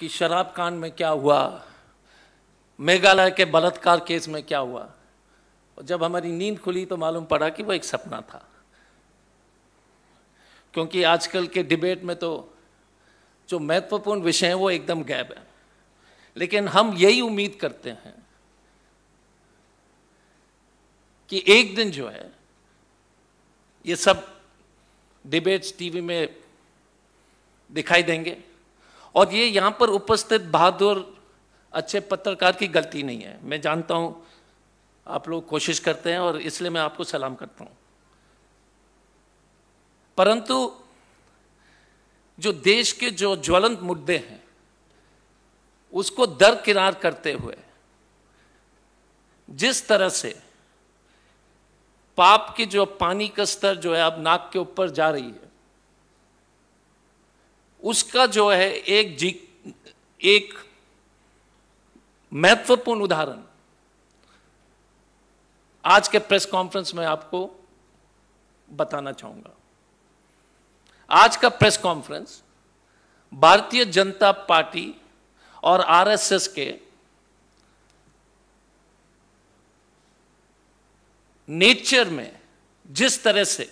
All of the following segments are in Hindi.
कि शराब कांड में क्या हुआ मेघालय के बलात्कार केस में क्या हुआ और जब हमारी नींद खुली तो मालूम पड़ा कि वो एक सपना था क्योंकि आजकल के डिबेट में तो जो महत्वपूर्ण विषय हैं वो एकदम गैप है लेकिन हम यही उम्मीद करते हैं कि एक दिन जो है ये सब डिबेट्स टीवी में दिखाई देंगे और ये यहाँ पर उपस्थित बहादुर अच्छे पत्रकार की गलती नहीं है मैं जानता हूँ आप लोग कोशिश करते हैं और इसलिए मैं आपको सलाम करता हूँ परंतु जो देश के जो ज्वलंत मुद्दे हैं उसको दरकिनार करते हुए जिस तरह से पाप की जो पानी का स्तर जो है अब नाक के ऊपर जा रही है उसका जो है एक जी एक महत्वपूर्ण उदाहरण आज के प्रेस कॉन्फ्रेंस में आपको बताना चाहूंगा आज का प्रेस कॉन्फ्रेंस भारतीय जनता पार्टी और आरएसएस के नेचर में जिस तरह से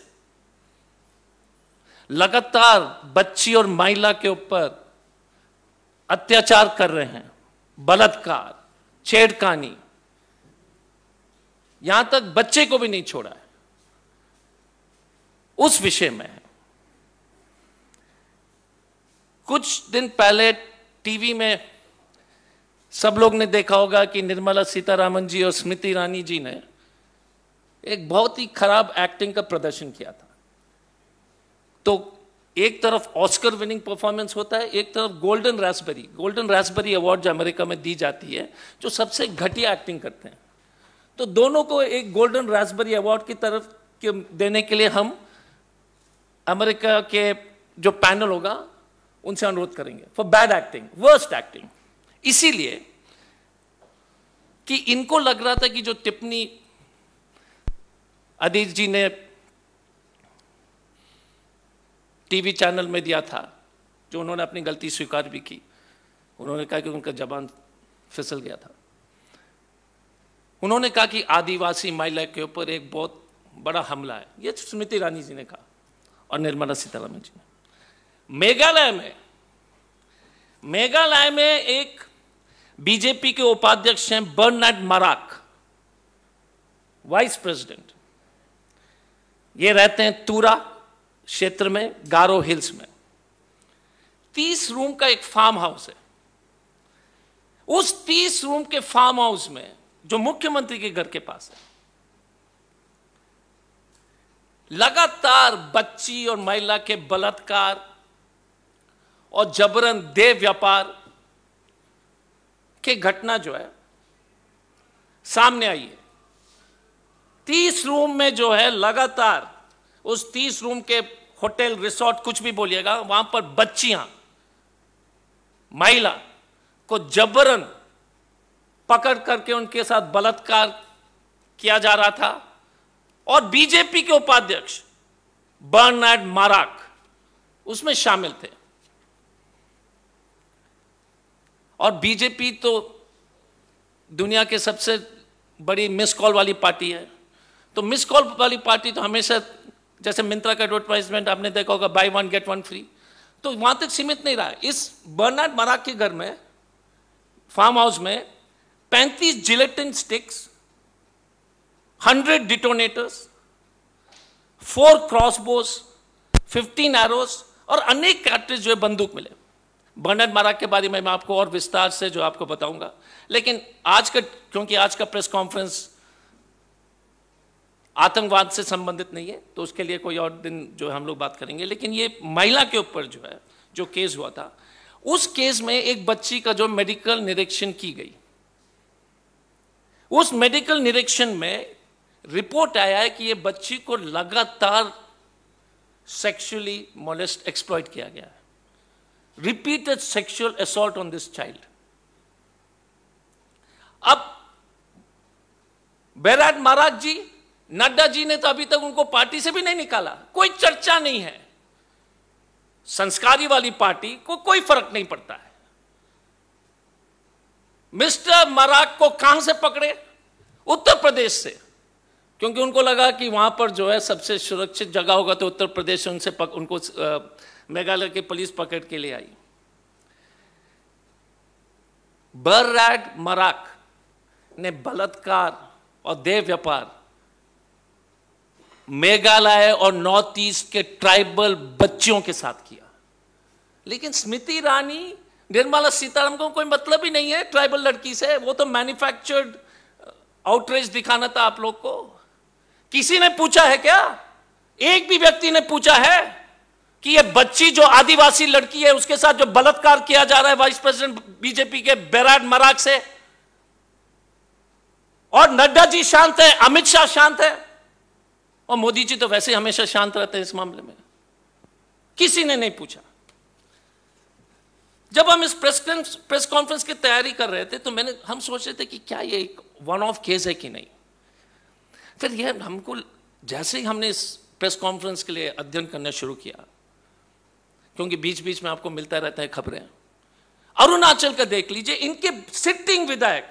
लगातार बच्ची और महिला के ऊपर अत्याचार कर रहे हैं बलात्कार छेड़खानी यहां तक बच्चे को भी नहीं छोड़ा है उस विषय में कुछ दिन पहले टीवी में सब लोग ने देखा होगा कि निर्मला सीतारामन जी और स्मृति ईरानी जी ने एक बहुत ही खराब एक्टिंग का प्रदर्शन किया था तो एक तरफ ऑस्कर विनिंग परफॉर्मेंस होता है एक तरफ golden raspberry golden raspberry award जो अमेरिका में दी जाती है जो सबसे घटिया एक्टिंग करते हैं तो दोनों को एक गोल्डन रैसबरी अवार्ड की तरफ के देने के लिए हम अमेरिका के जो पैनल होगा उनसे अनुरोध करेंगे for bad acting worst acting इसीलिए कि इनको लग रहा था कि जो टिप्पणी अदीज जी ने टीवी चैनल में दिया था जो उन्होंने अपनी गलती स्वीकार भी की उन्होंने कहा कि उनका जबान फिसल गया था उन्होंने कहा कि आदिवासी महिला के ऊपर एक बहुत बड़ा हमला है ये तो स्मृति ईरानी जी ने कहा और निर्मला सीतारामन जी ने मेघालय में मेघालय में एक बीजेपी के उपाध्यक्ष हैं बर्नाड मराक वाइस प्रेसिडेंट ये रहते हैं तूरा क्षेत्र में गारो हिल्स में तीस रूम का एक फार्म हाउस है उस तीस रूम के फार्म हाउस में जो मुख्यमंत्री के घर के पास है लगातार बच्ची और महिला के बलात्कार और जबरन देह व्यापार के घटना जो है सामने आई है तीस रूम में जो है लगातार उस तीस रूम के होटल रिसोर्ट कुछ भी बोलिएगा वहां पर बच्चियां महिला को जबरन पकड़ करके उनके साथ बलात्कार किया जा रहा था और बीजेपी के उपाध्यक्ष बर्नार्ड माराक उसमें शामिल थे और बीजेपी तो दुनिया के सबसे बड़ी मिस कॉल वाली पार्टी है तो मिस कॉल वाली पार्टी तो हमेशा जैसे मिंत्रा का एडवर्टाइजमेंट आपने देखा होगा buy one get one free तो वहां तक सीमित नहीं रहा इस बर्नार्ड मराक के घर में फार्म हाउस में पैंतीस gelatin sticks hundred detonators four crossbows fifteen arrows और अनेक कार्ट्रिज जो है बंदूक मिले बर्नर्ड माराक के बारे में मैं आपको और विस्तार से जो आपको बताऊंगा लेकिन आज का क्योंकि आज का प्रेस कॉन्फ्रेंस आतंकवाद से संबंधित नहीं है तो उसके लिए कोई और दिन जो हम लोग बात करेंगे लेकिन ये महिला के ऊपर जो है जो केस हुआ था उस केस में एक बच्ची का जो मेडिकल निरीक्षण की गई उस मेडिकल निरीक्षण में रिपोर्ट आया है कि ये बच्ची को लगातार सेक्सुअली मोलेस्ट एक्सप्लॉइट किया गया है repeated sexual assault on this child अब बैराट महाराज जी नड्डा जी ने तो अभी तक उनको पार्टी से भी नहीं निकाला कोई चर्चा नहीं है संस्कारी वाली पार्टी को कोई फर्क नहीं पड़ता है मिस्टर मराक को कहां से पकड़े उत्तर प्रदेश से क्योंकि उनको लगा कि वहां पर जो है सबसे सुरक्षित जगह होगा तो उत्तर प्रदेश उनसे पक, उनको मेघालय की पुलिस पकड़ के लिए आई बर्रैड मराक ने बलात्कार और देह व्यापार मेघालय और नॉर्थ ईस्ट के ट्राइबल बच्चियों के साथ किया लेकिन स्मृति ईरानी निर्मला सीताराम को कोई मतलब ही नहीं है ट्राइबल लड़की से वो तो मैन्युफैक्चर्ड आउटरीच uh, दिखाना था आप लोग को किसी ने पूछा है क्या एक भी व्यक्ति ने पूछा है कि ये बच्ची जो आदिवासी लड़की है उसके साथ जो बलात्कार किया जा रहा है वाइस प्रेसिडेंट बीजेपी के बैराड मराग से और नड्डा जी शांत है अमित शाह शांत है और मोदी जी तो वैसे हमेशा शांत रहते हैं इस मामले में किसी ने नहीं पूछा जब हम इस प्रेस प्रेस कॉन्फ्रेंस की तैयारी कर रहे थे तो मैंने हम सोच रहे थे कि क्या ये एक वन ऑफ केस है कि नहीं फिर यह हमको जैसे ही हमने इस प्रेस कॉन्फ्रेंस के लिए अध्ययन करना शुरू किया क्योंकि बीच बीच में आपको मिलता रहता है खबरें अरुणाचल का देख लीजिए इनके सिटिंग विधायक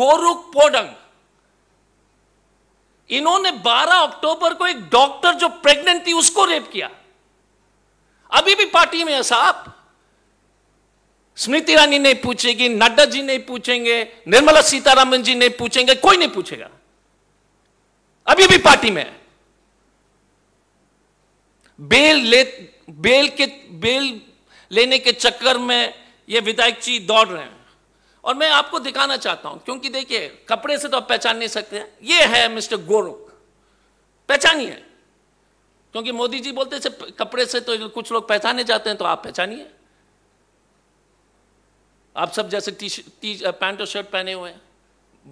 गोरुख पोडंग इन्होंने 12 अक्टूबर को एक डॉक्टर जो प्रेग्नेंट थी उसको रेप किया अभी भी पार्टी में है साहब स्मृति ईरानी नहीं पूछेगी नड्डा जी नहीं पूछेंगे निर्मला सीतारामन जी नहीं पूछेंगे कोई नहीं पूछेगा अभी भी पार्टी में है बेल ले बेल के बेल लेने के चक्कर में ये विधायक जी दौड़ रहे हैं और मैं आपको दिखाना चाहता हूं क्योंकि देखिए कपड़े से तो आप पहचान नहीं सकते हैं ये है मिस्टर गोरुख पहचानिए क्योंकि मोदी जी बोलते से कपड़े से तो कुछ लोग पहचाने जाते हैं तो आप पहचानिए आप सब जैसे टी टी पैंट और शर्ट पहने हुए हैं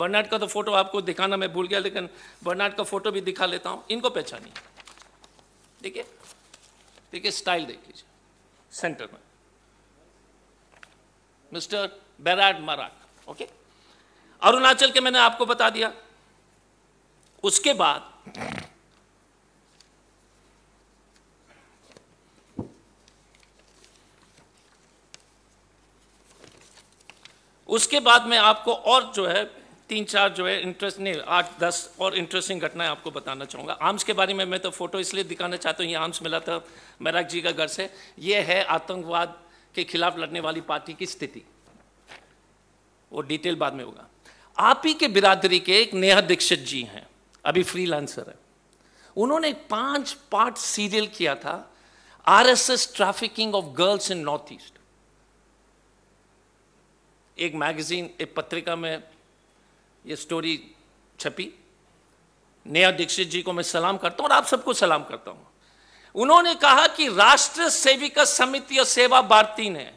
बर्नाड का तो फोटो आपको दिखाना मैं भूल गया लेकिन बर्नाड का फोटो भी दिखा लेता हूं इनको पहचानिए देखिए देखिए स्टाइल देख लीजिए सेंटर में मिस्टर बैराड मराक ओके अरुणाचल के मैंने आपको बता दिया उसके बाद उसके बाद मैं आपको और जो है तीन चार जो है इंटरेस्ट नहीं आठ दस और इंटरेस्टिंग घटनाएं आपको बताना चाहूंगा आर्म्स के बारे में मैं तो फोटो इसलिए दिखाना चाहता हूँ ये आर्म्स मिला था मैराक जी का घर से ये है आतंकवाद के खिलाफ लड़ने वाली पार्टी की स्थिति वो डिटेल बाद में होगा आप ही के बिरादरी के एक नेहा दीक्षित जी हैं अभी फ्रीलांसर है उन्होंने पांच पार्ट सीरियल किया था RSS trafficking of girls in north east एक मैगजीन एक पत्रिका में ये स्टोरी छपी नेहा दीक्षित जी को मैं सलाम करता हूं और आप सबको सलाम करता हूं उन्होंने कहा कि राष्ट्र सेविका समिति और सेवा भारती ने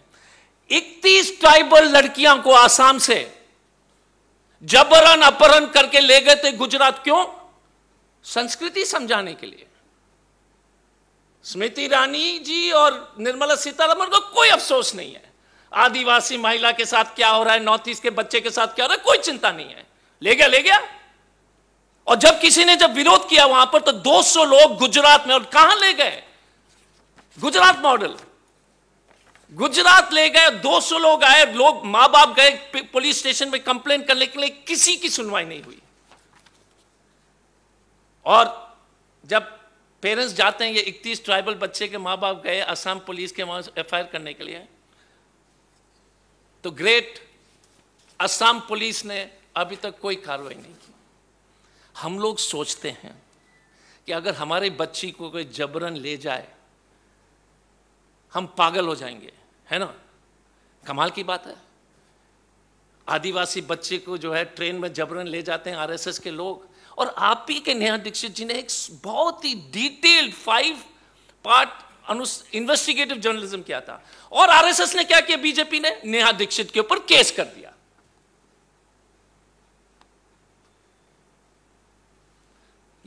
इकतीस ट्राइबल लड़कियां को आसाम से जबरन अपहरण करके ले गए थे गुजरात क्यों संस्कृति समझाने के लिए स्मृति ईरानी जी और निर्मला सीतारमन को कोई अफसोस नहीं है आदिवासी महिला के साथ क्या हो रहा है नॉर्थ ईस्ट के बच्चे के साथ क्या हो रहा है कोई चिंता नहीं है ले गया ले गया और जब किसी ने जब विरोध किया वहां पर तो 200 लोग गुजरात में और कहां ले गए गुजरात मॉडल गुजरात ले गए 200 लोग आए लोग माँ बाप गए पुलिस स्टेशन में कंप्लेन करने के लिए किसी की सुनवाई नहीं हुई और जब पेरेंट्स जाते हैं ये इकतीस ट्राइबल बच्चे के माँ बाप गए असम पुलिस के वहां एफ करने के लिए तो ग्रेट असम पुलिस ने अभी तक कोई कार्रवाई नहीं की हम लोग सोचते हैं कि अगर हमारे बच्ची को कोई जबरन ले जाए हम पागल हो जाएंगे है ना कमाल की बात है आदिवासी बच्चे को जो है ट्रेन में जबरन ले जाते हैं आरएसएस के लोग और आप ही के नेहा दीक्षित जी ने एक बहुत ही डिटेल्ड फाइव पार्ट अनुस इन्वेस्टिगेटिव जर्नलिज्म किया था और आरएसएस ने क्या किया बीजेपी ने नेहा दीक्षित के ऊपर केस कर दिया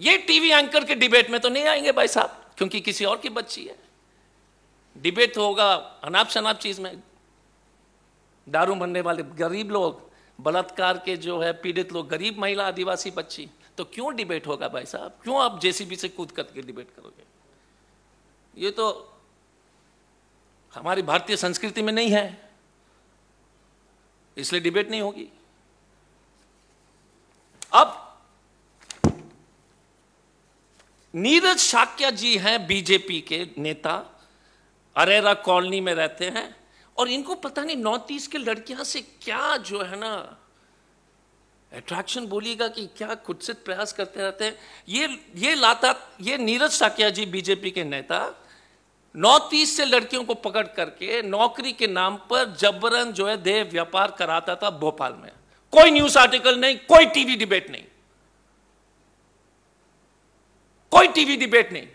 ये टीवी एंकर के डिबेट में तो नहीं आएंगे भाई साहब क्योंकि किसी और की बच्ची है डिबेट होगा अनाप शनाप चीज में दारू बनने वाले गरीब लोग बलात्कार के जो है पीड़ित लोग गरीब महिला आदिवासी बच्ची तो क्यों डिबेट होगा भाई साहब क्यों आप जेसीबी से कूद करके डिबेट करोगे ये तो हमारी भारतीय संस्कृति में नहीं है इसलिए डिबेट नहीं होगी अब नीरज शाक्या जी हैं बीजेपी के नेता अरेरा कॉलोनी में रहते हैं और इनको पता नहीं नॉर्थ ईस्ट के लड़कियां से क्या जो है ना अट्रैक्शन बोलिएगा कि क्या खुद से प्रयास करते रहते हैं ये ये लाता ये नीरज साकिया जी बीजेपी के नेता नॉर्थ ईस्ट से लड़कियों को पकड़ करके नौकरी के नाम पर जबरन जो है देह व्यापार कराता था भोपाल में कोई न्यूज आर्टिकल नहीं कोई टीवी डिबेट नहीं कोई टीवी डिबेट नहीं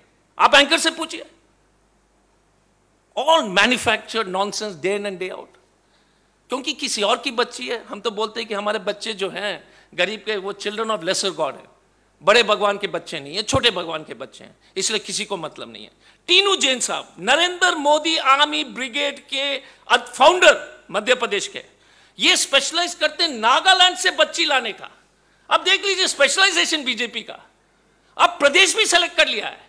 आप एंकर से पूछिए all manufacture nonsense day in and day out क्योंकि किसी और की बच्ची है हम तो बोलते हैं कि हमारे बच्चे जो हैं गरीब के वो चिल्ड्रन ऑफ लेसर गॉड है बड़े भगवान के बच्चे नहीं है छोटे भगवान के बच्चे हैं इसलिए किसी को मतलब नहीं है टीनू जैन साहब नरेंद्र मोदी आर्मी ब्रिगेड के फाउंडर मध्य प्रदेश के ये स्पेशलाइज करते हैं नागालैंड से बच्ची लाने का अब देख लीजिए स्पेशलाइजेशन बीजेपी का अब प्रदेश भी सेलेक्ट कर लिया है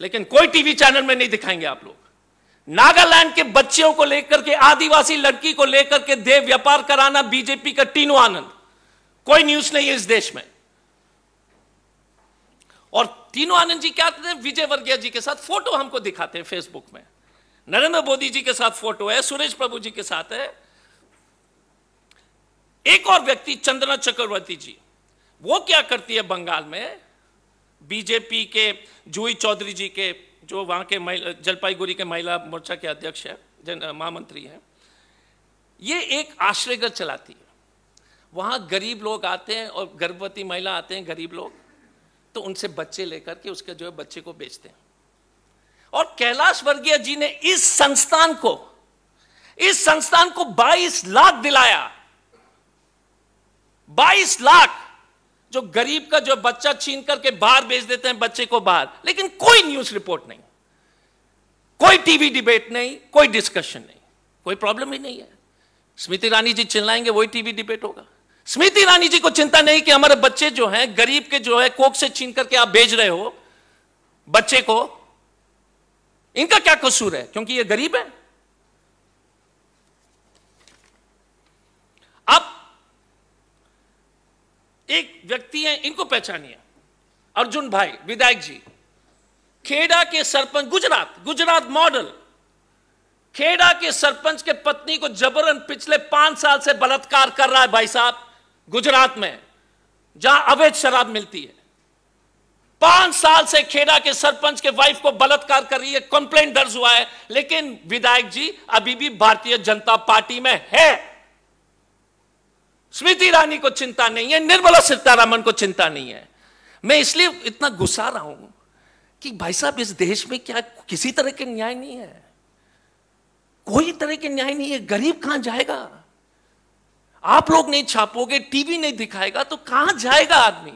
लेकिन कोई टीवी चैनल में नहीं दिखाएंगे आप लोग नागालैंड के बच्चों को लेकर के आदिवासी लड़की को लेकर के देव व्यापार कराना बीजेपी का टीनू आनंद कोई न्यूज नहीं है इस देश में और तीनों आनंद जी क्या थे विजय वर्गीय जी के साथ फोटो हमको दिखाते हैं फेसबुक में नरेंद्र मोदी जी के साथ फोटो है सुरेश प्रभु जी के साथ है एक और व्यक्ति चंद्रना चक्रवर्ती जी वो क्या करती है बंगाल में बीजेपी के जूही चौधरी जी के जो वहाँ के जलपाईगुड़ी के महिला मोर्चा के अध्यक्ष है जन महामंत्री हैं ये एक आश्रय घर चलाती है वहाँ गरीब लोग आते हैं और गर्भवती महिला आते हैं गरीब लोग तो उनसे बच्चे लेकर के उसके जो है बच्चे को बेचते हैं और कैलाश वर्गीय जी ने इस संस्थान को इस संस्थान को 22 लाख दिलाया 22 लाख जो गरीब का जो बच्चा छीन करके बाहर भेज देते हैं बच्चे को बाहर लेकिन कोई न्यूज रिपोर्ट नहीं कोई टीवी डिबेट नहीं कोई डिस्कशन नहीं कोई प्रॉब्लम ही नहीं है स्मृति ईरानी जी चिल्लाएंगे वही टीवी डिबेट होगा स्मृति ईरानी जी को चिंता नहीं कि हमारे बच्चे जो हैं गरीब के जो है कोक से छीन करके आप भेज रहे हो बच्चे को इनका क्या कसूर है क्योंकि ये गरीब है एक व्यक्ति है इनको पहचानिए अर्जुन भाई विधायक जी खेड़ा के सरपंच गुजरात गुजरात मॉडल खेड़ा के सरपंच के पत्नी को जबरन पिछले पांच साल से बलात्कार कर रहा है भाई साहब गुजरात में जहां अवैध शराब मिलती है पांच साल से खेड़ा के सरपंच के वाइफ को बलात्कार कर रही है कंप्लेंट दर्ज हुआ है लेकिन विधायक जी अभी भी भारतीय जनता पार्टी में है स्मृति ईरानी को चिंता नहीं है निर्मला सीतारामन को चिंता नहीं है मैं इसलिए इतना गुस्सा रहा हूं कि भाई साहब इस देश में क्या किसी तरह के न्याय नहीं है कोई तरह के न्याय नहीं है गरीब कहां जाएगा आप लोग नहीं छापोगे टीवी नहीं दिखाएगा तो कहां जाएगा आदमी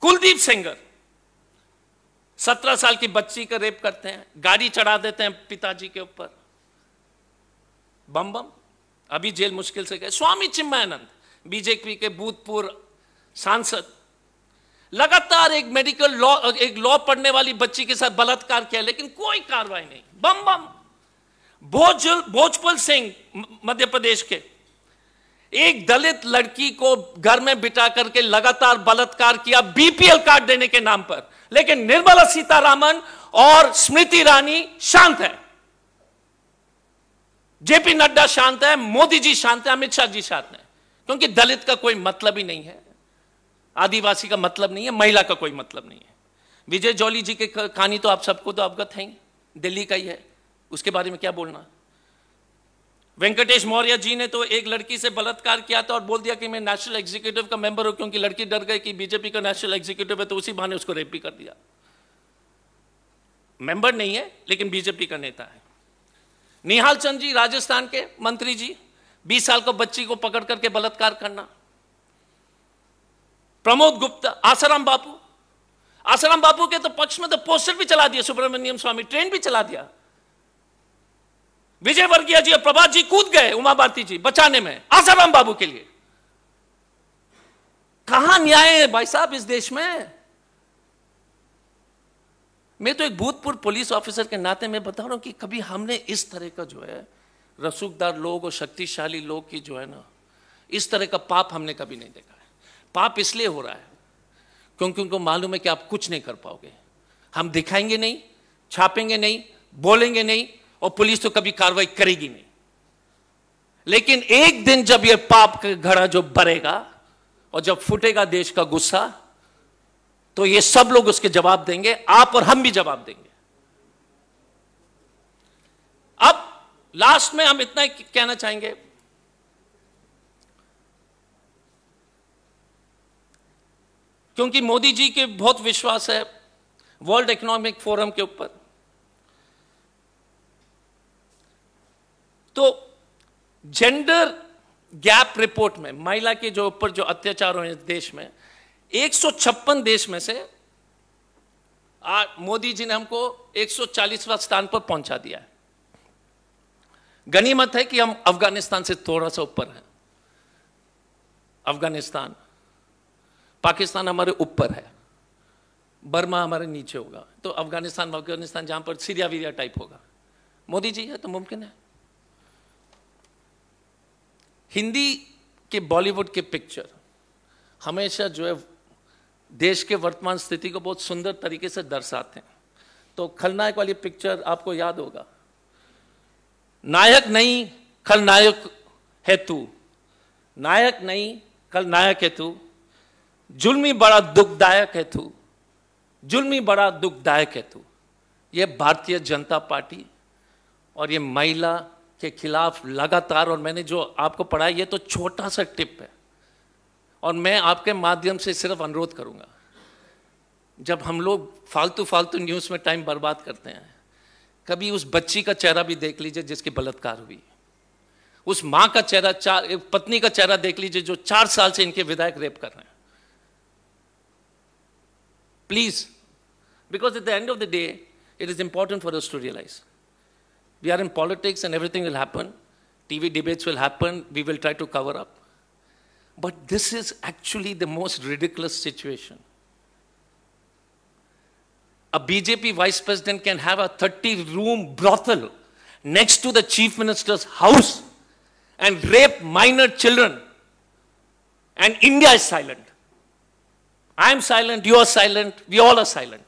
कुलदीप सेंगर सत्रह साल की बच्ची का रेप करते हैं गाड़ी चढ़ा देते हैं पिताजी के ऊपर बम बम अभी जेल मुश्किल से गए स्वामी चिन्मयानंद बीजेपी के भूतपूर्व सांसद लगातार एक मेडिकल लॉ एक लॉ पढ़ने वाली बच्ची के साथ बलात्कार किया लेकिन कोई कार्रवाई नहीं बम बम भोज भोजपुर सिंह मध्य प्रदेश के एक दलित लड़की को घर में बिठा करके लगातार बलात्कार किया बीपीएल कार्ड देने के नाम पर लेकिन निर्मला सीतारामन और स्मृति ईरानी शांत है जेपी नड्डा शांत है मोदी जी शांत है अमित शाह जी शांत है क्योंकि दलित का कोई मतलब ही नहीं है आदिवासी का मतलब नहीं है महिला का कोई मतलब नहीं है विजय जौली जी की कहानी तो आप सबको तो अवगत है दिल्ली का ही है उसके बारे में क्या बोलना वेंकटेश मौर्य जी ने तो एक लड़की से बलात्कार किया था और बोल दिया कि मैं नेशनल एग्जीक्यूटिव का मेंबर हूं क्योंकि लड़की डर गई कि बीजेपी का नेशनल एग्जीक्यूटिव है तो उसी बहाने उसको रेप भी कर दिया मेंबर नहीं है लेकिन बीजेपी का नेता है निहाल चंद जी राजस्थान के मंत्री जी 20 साल को बच्ची को पकड़ करके बलात्कार करना प्रमोद गुप्ता आसाराम बापू आसाराम बापू के तो पक्ष में तो पोस्टर भी चला दिया सुब्रमण्यम स्वामी ट्रेन भी चला दिया विजय वर्गीय जी और प्रभात जी कूद गए उमा भारती जी बचाने में आसाराम बाबू के लिए कहा न्याय है भाई साहब इस देश में मैं तो एक भूतपूर्व पुलिस ऑफिसर के नाते मैं बता रहा हूँ कि कभी हमने इस तरह का जो है रसूखदार लोग और शक्तिशाली लोग की जो है ना इस तरह का पाप हमने कभी नहीं देखा है पाप इसलिए हो रहा है क्योंकि उनको मालूम है कि आप कुछ नहीं कर पाओगे हम दिखाएंगे नहीं छापेंगे नहीं बोलेंगे नहीं और पुलिस तो कभी कार्रवाई करेगी नहीं लेकिन एक दिन जब यह पाप का घड़ा जो भरेगा और जब फूटेगा देश का गुस्सा तो ये सब लोग उसके जवाब देंगे आप और हम भी जवाब देंगे अब लास्ट में हम इतना कहना चाहेंगे क्योंकि मोदी जी के बहुत विश्वास है वर्ल्ड इकोनॉमिक फोरम के ऊपर तो जेंडर गैप रिपोर्ट में महिला के जो ऊपर जो अत्याचार हुए देश में 156 देश में से मोदी जी ने हमको 140वां स्थान पर पहुंचा दिया है गनीमत है कि हम अफगानिस्तान से थोड़ा सा ऊपर हैं अफगानिस्तान पाकिस्तान हमारे ऊपर है बर्मा हमारे नीचे होगा तो अफगानिस्तान अफगानिस्तान जहां पर सीरिया वीरिया टाइप होगा मोदी जी है तो मुमकिन है हिंदी के बॉलीवुड के पिक्चर हमेशा जो है देश के वर्तमान स्थिति को बहुत सुंदर तरीके से दर्शाते हैं तो खलनायक वाली पिक्चर आपको याद होगा नायक नहीं खलनायक है तू नायक नहीं खलनायक है तू जुल्मी बड़ा दुखदायक है तू जुल्मी बड़ा दुखदायक है तू ये भारतीय जनता पार्टी और ये महिला के खिलाफ लगातार और मैंने जो आपको पढ़ाई ये तो छोटा सा टिप है और मैं आपके माध्यम से सिर्फ अनुरोध करूंगा जब हम लोग फालतू फालतू न्यूज़ में टाइम बर्बाद करते हैं कभी उस बच्ची का चेहरा भी देख लीजिए जिसकी बलात्कार हुई उस माँ का चेहरा चार पत्नी का चेहरा देख लीजिए जो चार साल से इनके विधायक रेप कर रहे हैं please because at the end of the day it is important for us to realise we are in politics and everything will happen TV debates will happen we will try to cover up But this is actually the most ridiculous situation. A BJP vice president can have a 30 room brothel next to the chief minister's house and rape minor children. And India is silent. I am silent, you are silent, we all are silent.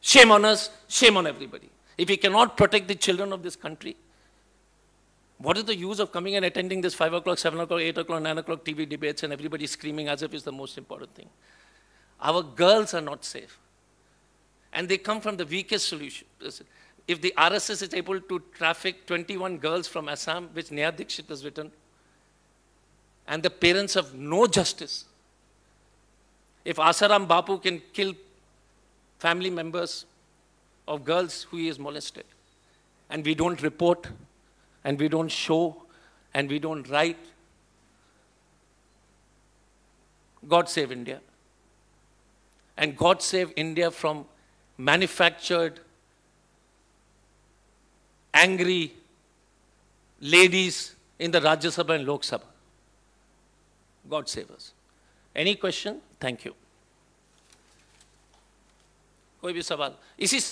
Shame on us, shame on everybody. If we cannot protect the children of this country, what is the use of coming and attending this 5 o'clock, 7 o'clock, 8 o'clock, 9 o'clock TV debates and everybody screaming as if it's the most important thing? Our girls are not safe. And they come from the weakest solution. If the RSS is able to traffic 21 girls from Assam, which Neha Dikshit has written, and the parents have no justice, if Asaram Bapu can kill family members of girls who he has molested, and we don't report and we don't show and we don't write. God save India. And God save India from manufactured, angry ladies in the Rajya Sabha and Lok Sabha. God save us. Any question? Thank you. कोई भी सवाल इसी